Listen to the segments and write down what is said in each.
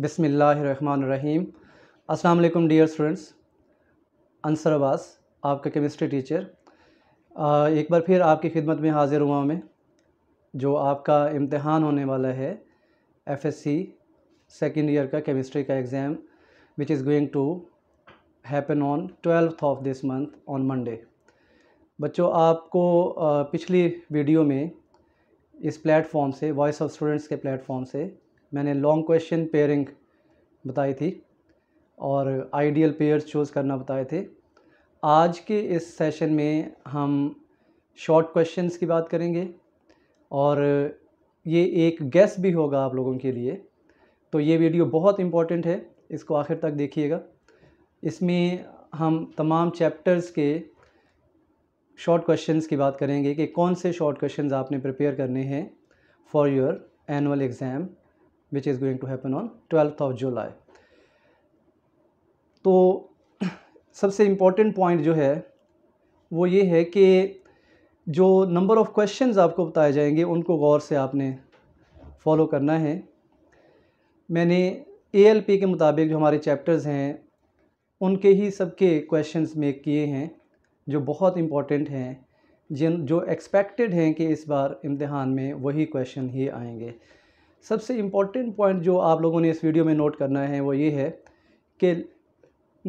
बिसमीम अस्सलाम dear students Ansar Abbas आपका केमिस्ट्री टीचर एक बार फिर आपकी खिदमत में हाज़िर हुआ मैं जो आपका इम्तहान होने वाला है F S C second year का केमिस्ट्री का exam which is going to happen on twelfth of this month on Monday बच्चों आपको पिछली वीडियो में इस प्लेटफॉर्म से वॉइस ऑफ स्टूडेंट्स के प्लेटफॉर्म से मैंने लॉन्ग क्वेश्चन पेयरिंग बताई थी और आइडियल पेयर्स चूज़ करना बताए थे आज के इस सेशन में हम शॉर्ट क्वेश्चंस की बात करेंगे और ये एक गेस भी होगा आप लोगों के लिए तो ये वीडियो बहुत इम्पॉर्टेंट है इसको आखिर तक देखिएगा इसमें हम तमाम चैप्टर्स के शॉर्ट क्वेश्चंस की बात करेंगे कि कौन से शॉर्ट क्वेश्चंस आपने प्रिपेयर करने हैं for your annual exam which is going to happen on 12th of July. तो सबसे इम्पॉर्टेंट पॉइंट जो है वो ये है कि जो नंबर ऑफ़ क्वेश्चंस आपको बताए जाएंगे उनको गौर से आपने फॉलो करना है मैंने एएलपी के मुताबिक जो हमारे चैप्टर्स हैं उनके ही सबके क्वेश्चंस मेक किए हैं जो बहुत इम्पॉर्टेंट हैं जिन जो एक्सपेक्टेड हैं कि इस बार इम्तहान में वही क्वेश्चन ही आएंगे सबसे इम्पॉर्टेंट पॉइंट जो आप लोगों ने इस वीडियो में नोट करना है वो ये है कि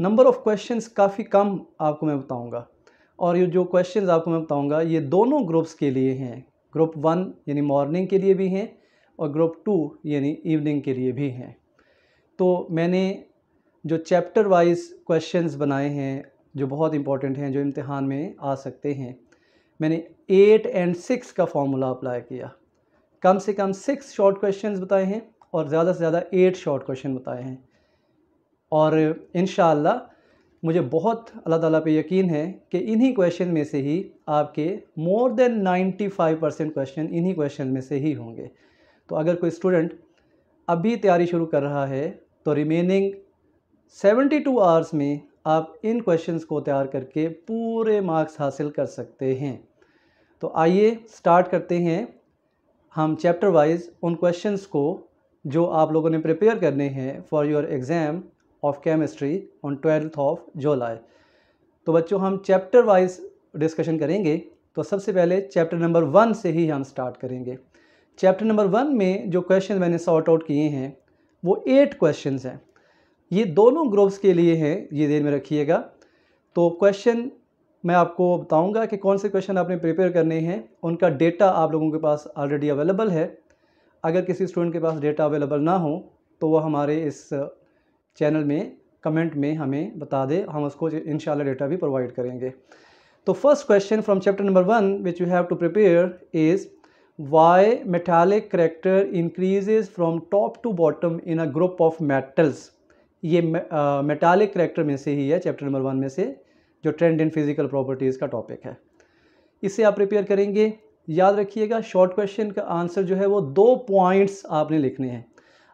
नंबर ऑफ़ क्वेश्चन काफ़ी कम आपको मैं बताऊँगा और ये जो क्वेश्चन आपको मैं बताऊँगा ये दोनों ग्रुप्स के लिए हैं ग्रुप वन यानी मॉर्निंग के लिए भी हैं और ग्रुप टू यानी इवनिंग के लिए भी हैं तो मैंने जो चैप्टर वाइज क्वेश्चंस बनाए हैं जो बहुत इंपॉर्टेंट हैं जो इम्तहान में आ सकते हैं मैंने एट एंड सिक्स का फॉर्मूला अप्लाई किया कम से कम सिक्स शॉर्ट क्वेश्चन बताए हैं और ज़्यादा से ज़्यादा एट शॉर्ट क्वेश्चन बताए हैं और इन मुझे बहुत अल्लाह ताला पे यकीन है कि इन्हीं क्वेश्चन में से ही आपके मोर देन 95 परसेंट क्वेश्चन इन्हीं क्वेश्चन में से ही होंगे तो अगर कोई स्टूडेंट अभी तैयारी शुरू कर रहा है तो रिमेनिंग 72 आवर्स में आप इन क्वेश्चंस को तैयार करके पूरे मार्क्स हासिल कर सकते हैं तो आइए स्टार्ट करते हैं हम चैप्टर वाइज उन क्वेश्चंस को जो आप लोगों ने प्रिपेयर करने हैं for your exam of chemistry on twelfth of July तो बच्चों हम चैप्टर वाइज डिस्कशन करेंगे तो सबसे पहले चैप्टर नंबर वन से ही हम स्टार्ट करेंगे चैप्टर नंबर वन में जो क्वेश्चन मैंने सॉर्ट आउट किए हैं वो एट क्वेश्चन हैं ये दोनों ग्रुप्स के लिए हैं ये देर में रखिएगा तो क्वेश्चन मैं आपको बताऊंगा कि कौन से क्वेश्चन आपने प्रिपेयर करने हैं उनका डेटा आप लोगों के पास ऑलरेडी अवेलेबल है अगर किसी स्टूडेंट के पास डेटा अवेलेबल ना हो तो वह हमारे इस चैनल में कमेंट में हमें बता दे हम उसको इन डेटा भी प्रोवाइड करेंगे तो first question from chapter number one which you have to prepare is why metallic character increases from top to bottom in a group of metals ये मेटालिक uh, करेक्टर में से ही है चैप्टर नंबर वन में से जो trend in physical properties का topic है इसे आप प्रिपेयर करेंगे याद रखिएगा शॉर्ट क्वेश्चन का आंसर जो है वो दो पॉइंट्स आपने लिखने हैं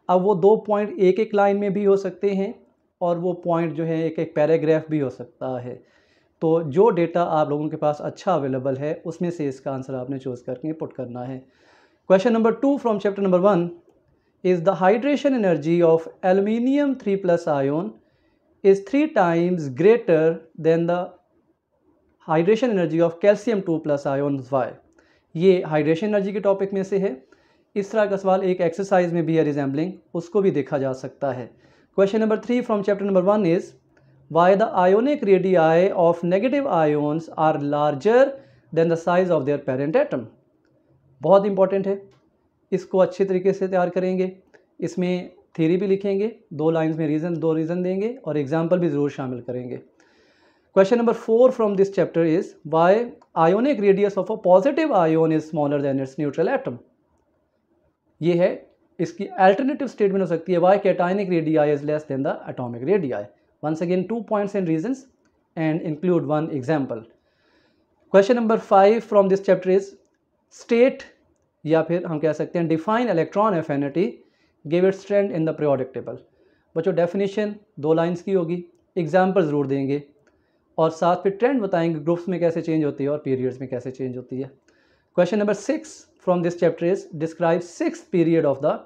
अब वो दो पॉइंट एक एक लाइन में भी हो सकते हैं और वो पॉइंट जो है एक एक पैराग्राफ भी हो सकता है तो जो डेटा आप लोगों के पास अच्छा अवेलेबल है उसमें से इसका आंसर आपने चूज़ करके पुट करना है question number two from chapter number one is the hydration energy of aluminium three plus ion is three times greater than the hydration energy of calcium two plus ion why ये hydration energy के topic में से है इस तरह का सवाल एक एक्सरसाइज में भी है रिजेंबलिंग उसको भी देखा जा सकता है question number three from chapter number one is why the ionic radii of negative ions are larger than the size of their parent atom बहुत इंपॉर्टेंट है इसको अच्छे तरीके से तैयार करेंगे इसमें थ्योरी भी लिखेंगे दो लाइन्स में रीज़न दो रीज़न देंगे और एग्जाम्पल भी ज़रूर शामिल करेंगे question number four from this chapter is why ionic radius of a positive ion is smaller than its neutral atom ये है इसकी अल्टरनेटिव स्टेटमेंट हो सकती है why cationic radii is less than the atomic radii once again two points and reasons and include one example question number five from this chapter is state या फिर हम कह सकते हैं define electron affinity give it's trend in the periodic table बच्चों definition दो lines की होगी एग्जाम्पल ज़रूर देंगे और साथ में ट्रेंड बताएंगे ग्रुप्स में कैसे चेंज होती है और पीरियड्स में कैसे चेंज होती है question number six from this chapter is describe six period of the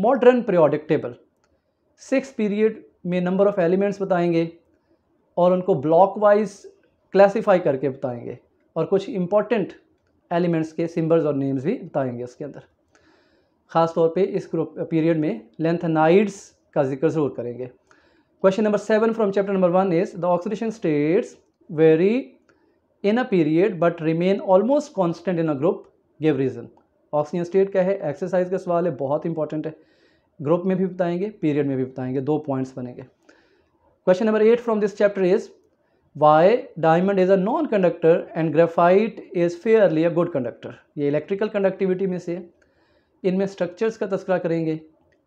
modern periodic table six period में नंबर ऑफ़ एलिमेंट्स बताएंगे और उनको ब्लॉक वाइज क्लासीफाई करके बताएंगे और कुछ इंपॉर्टेंट एलिमेंट्स के सिम्बल्स और नेम्स भी बताएंगे उसके अंदर ख़ास तौर पे इस ग्रुप पीरियड में लेंथनाइड्स का जिक्र ज़रूर करेंगे question number seven from chapter number one is the oxidation states vary in a period but remain almost constant in a group give reason oxygen state क्या है एक्सरसाइज का सवाल है बहुत इंपॉर्टेंट है ग्रुप में भी बताएंगे पीरियड में भी बताएंगे दो पॉइंट्स बनेंगे question number eight from this chapter is why diamond is a non conductor and graphite is fairly a good conductor ये इलेक्ट्रिकल कंडक्टिविटी में से है इनमें स्ट्रक्चर्स का तस्करा करेंगे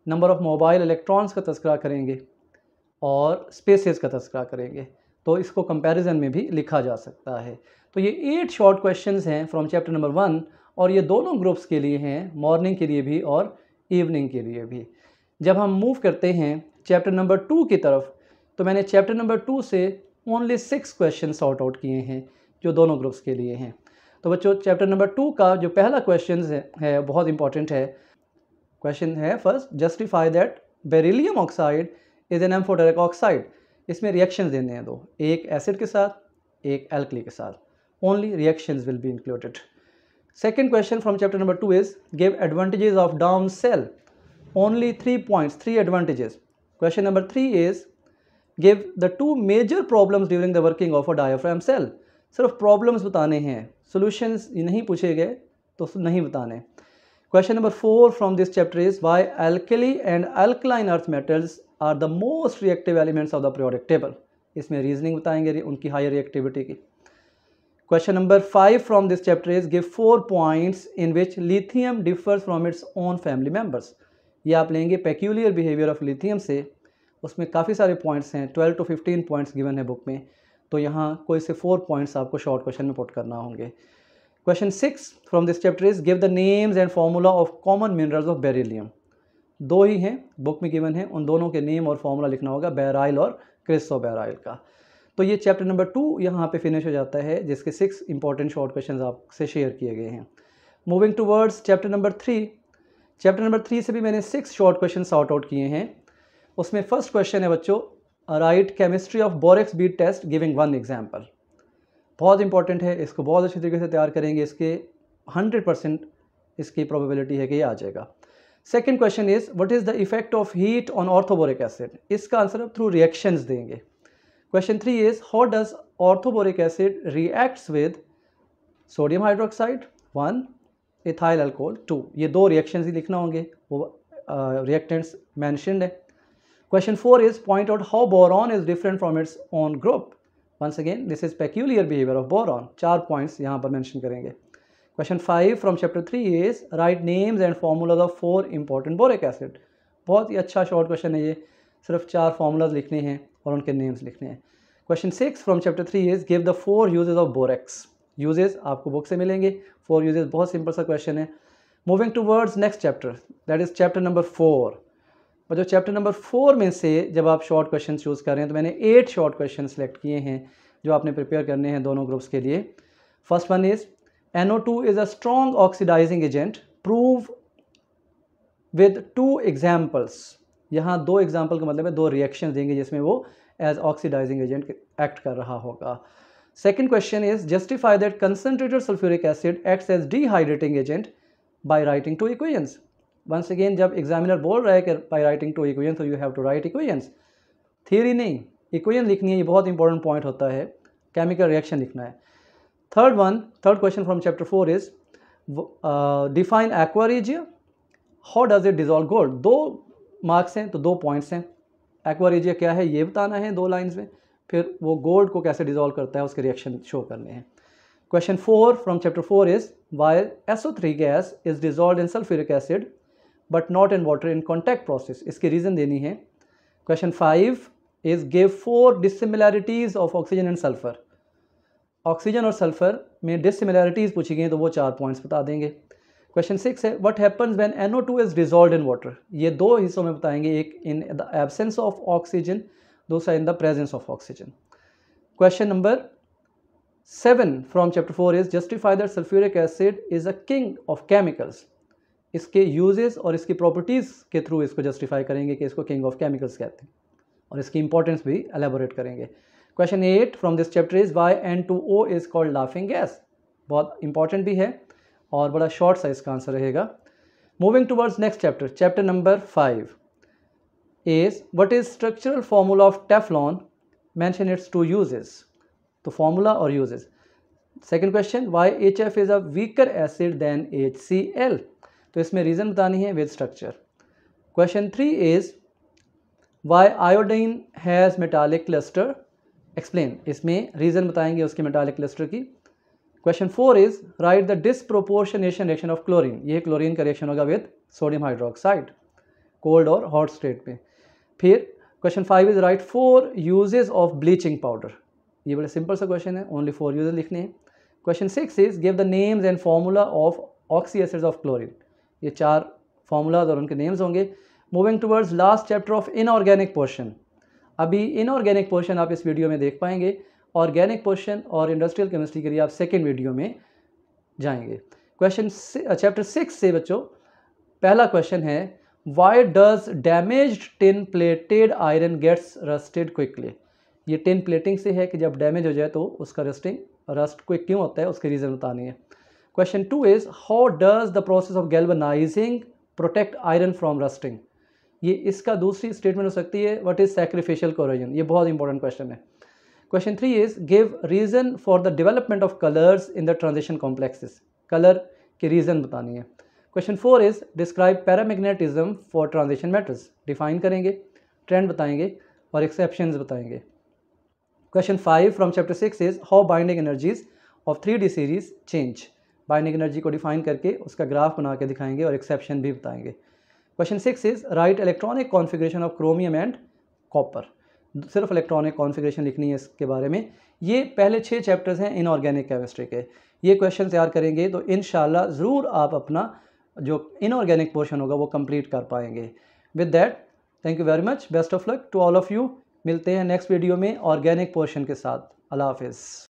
नंबर ऑफ़ मोबाइल इलेक्ट्रॉन्स का तस्करा करेंगे और स्पेसेस का तस्करा करेंगे तो इसको कंपैरिजन में भी लिखा जा सकता है तो ये एट शॉर्ट क्वेश्चंस हैं फ्रॉम चैप्टर नंबर वन और ये दोनों ग्रुप्स के लिए हैं मॉर्निंग के लिए भी और इवनिंग के लिए भी जब हम मूव करते हैं चैप्टर नंबर टू की तरफ तो मैंने चैप्टर नंबर टू से only six question sort out किए हैं जो दोनों ग्रुप्स के लिए हैं तो बच्चों चैप्टर नंबर टू का जो पहला क्वेश्चन है, बहुत इंपॉर्टेंट है क्वेश्चन है first justify that beryllium oxide is an amphoteric oxide इसमें रिएक्शन देने हैं दो एक एसिड के साथ एक एल्कली के साथ only reaction will be included second question from chapter number two is give advantages of down cell only three points three advantages question number three is give the two major problems during the working of a diaphragm cell सिर्फ problems बताने हैं solutions नहीं पूछे गए तो नहीं बताने question number four from this chapter is why alkali and alkaline earth metals are the most reactive elements of the periodic table इसमें रीजनिंग बताएंगे उनकी हायर रिएक्टिविटी की question number five from this chapter is give four points in which lithium differs from its own family members ये आप लेंगे peculiar behaviour of lithium से उसमें काफ़ी सारे पॉइंट्स हैं twelve to fifteen points given है बुक में तो यहाँ कोई से फोर पॉइंट्स आपको शॉर्ट क्वेश्चन में पुट करना होंगे question six from this chapter is give the names and formula of common minerals of beryllium दो ही हैं बुक में गिवन है उन दोनों के नेम और फार्मूला लिखना होगा बैराइल और क्रिस्टो बैराइल का तो ये चैप्टर नंबर टू यहाँ पे फिनिश हो जाता है जिसके सिक्स इंपॉर्टेंट शॉर्ट क्वेश्चन आपसे शेयर किए गए हैं moving towards chapter number three chapter number three से भी मैंने six short question out out किए हैं उसमें फर्स्ट क्वेश्चन है बच्चों write chemistry of borax bead test giving one example बहुत इंपॉर्टेंट है इसको बहुत अच्छी तरीके से तैयार करेंगे इसके हंड्रेड परसेंट इसकी प्रोबेबिलिटी है कि ये आ जाएगा second question is what is the effect of heat on orthoboric acid इसका आंसर आप थ्रू रिएक्शंस देंगे question three is how does orthoboric acid reacts with sodium hydroxide one ethyl alcohol two ये दो रिएक्शन ही लिखना होंगे वो reactants mentioned है Question 4 is point out how boron is different from its own group. Once again, this is peculiar behavior of boron. चार points यहाँ पर mention करेंगे Question 5 from chapter 3 is write names and formulas of four important boric acid. बहुत ही अच्छा short question है ये सिर्फ चार formulas लिखने हैं और उनके names लिखने हैं Question 6 from chapter 3 is give the four uses of borax. Uses आपको book से मिलेंगे Four uses बहुत simple सा question है Moving towards next chapter that is chapter number 4. और जो चैप्टर नंबर फोर में से जब आप शॉर्ट क्वेश्चन चूज़ कर रहे हैं तो मैंने एट शॉर्ट क्वेश्चन सेलेक्ट किए हैं जो आपने प्रिपेयर करने हैं दोनों ग्रुप्स के लिए first one is N two is a strong oxidizing agent prove with two examples यहाँ दो एग्जाम्पल का मतलब है दो रिएक्शन देंगे जिसमें वो एज ऑक्सीडाइजिंग एजेंट एक्ट कर रहा होगा second question is justify that concentrated sulphuric acid acts as dehydrating agent by writing two equations once again जब एग्जामिनर बोल रहा है कि बाई राइटिंग टू इक्वेशन तो you have to write equations theory नहीं इक्वेशन लिखनी है ये बहुत इंपॉर्टेंट पॉइंट होता है केमिकल रिएक्शन लिखना है third one third question from chapter four is define aqua regia how does it dissolve gold दो मार्क्स हैं तो दो पॉइंट्स हैं एक्वारीज क्या है ये बताना है दो लाइन्स में फिर वो गोल्ड को कैसे डिजॉल्व करता है उसके रिएक्शन शो करने हैं question four from chapter four is why SO three gas is dissolve in sulphuric acid but not in water in contact process इसकी रीज़न देनी है question five is give four dissimilarities of oxygen and sulphur oxygen और sulphur में dissimilarities पूछी गई तो वो चार पॉइंट्स बता देंगे क्वेश्चन सिक्स है what happens when O two is dissolve in water ये दो हिस्सों में बताएंगे एक in the absence of oxygen दूसरा in the presence of oxygen question number seven from chapter four is justify that sulphuric acid is a king of chemicals इसके uses और इसकी प्रॉपर्टीज़ के थ्रू इसको जस्टिफाई करेंगे कि इसको किंग ऑफ केमिकल्स कहते हैं और इसकी इंपॉर्टेंस भी एलेबोरेट करेंगे question eight from this chapter is why N two O is called laughing gas बहुत इंपॉर्टेंट भी है और बड़ा शॉर्ट सा इसका आंसर रहेगा moving towards next chapter chapter number five is what is structural formula of Teflon mention its two uses तो formula और second question why H F is a weaker acid than H C L तो इसमें reason बतानी है with structure question three is why iodine has metallic cluster explain इसमें reason बताएंगे उसके metallic cluster की question four is write the disproportionation reaction of chlorine ये chlorine का रिएक्शन होगा विद सोडियम हाइड्रोक्साइड कोल्ड और हॉट स्टेट में फिर question five is write four uses of bleaching powder ये बड़े सिंपल सा क्वेश्चन है ओनली फोर यूजेज लिखने हैं question six is give the names and formula of oxy acids of chlorine ये चार फार्मूलाज और उनके नेम्स होंगे moving towards last chapter of inorganic portion अभी इनऑर्गेनिक पोर्शन आप इस वीडियो में देख पाएंगे ऑर्गेनिक पोर्शन और इंडस्ट्रियल केमिस्ट्री के लिए आप सेकेंड वीडियो में जाएंगे क्वेश्चन चैप्टर सिक्स से बच्चों पहला क्वेश्चन है why does damage tin plated iron gets rusted quickly ये टिन प्लेटिंग से है कि जब डैमेज हो जाए तो उसका रस्टिंग रस्ट क्विक क्यों होता है उसके रीज़न बतानी है question two is how does the process of galvanizing protect iron from rusting ये इसका दूसरी स्टेटमेंट हो सकती है व्हाट इज सेक्रीफिशियल कोरोजन ये बहुत इंपॉर्टेंट क्वेश्चन है question three is give reason for the development of colours in the transition complexes colour की रीज़न बतानी है question four is describe paramagnetism for transition metals define करेंगे trend बताएंगे और exception बताएंगे question five from chapter six is how binding energies of three series change binding energy को define करके उसका ग्राफ बना के दिखाएंगे और एक्सेप्शन भी बताएंगे question six is write electronic configuration of chromium and copper सिर्फ इलेक्ट्रॉनिक कॉन्फिग्रेशन लिखनी है इसके बारे में ये पहले छः चैप्टर्स हैं इनऑर्गेनिक केमिस्ट्री के ये क्वेश्चन तैयार करेंगे तो इन ज़रूर आप अपना जो इनऑर्गेनिक पोर्शन होगा वो कम्प्लीट कर पाएंगे with that thank you very much best of luck to all of you मिलते हैं नेक्स्ट वीडियो में ऑर्गेनिक पोर्शन के साथ अल्लाह हाफिज़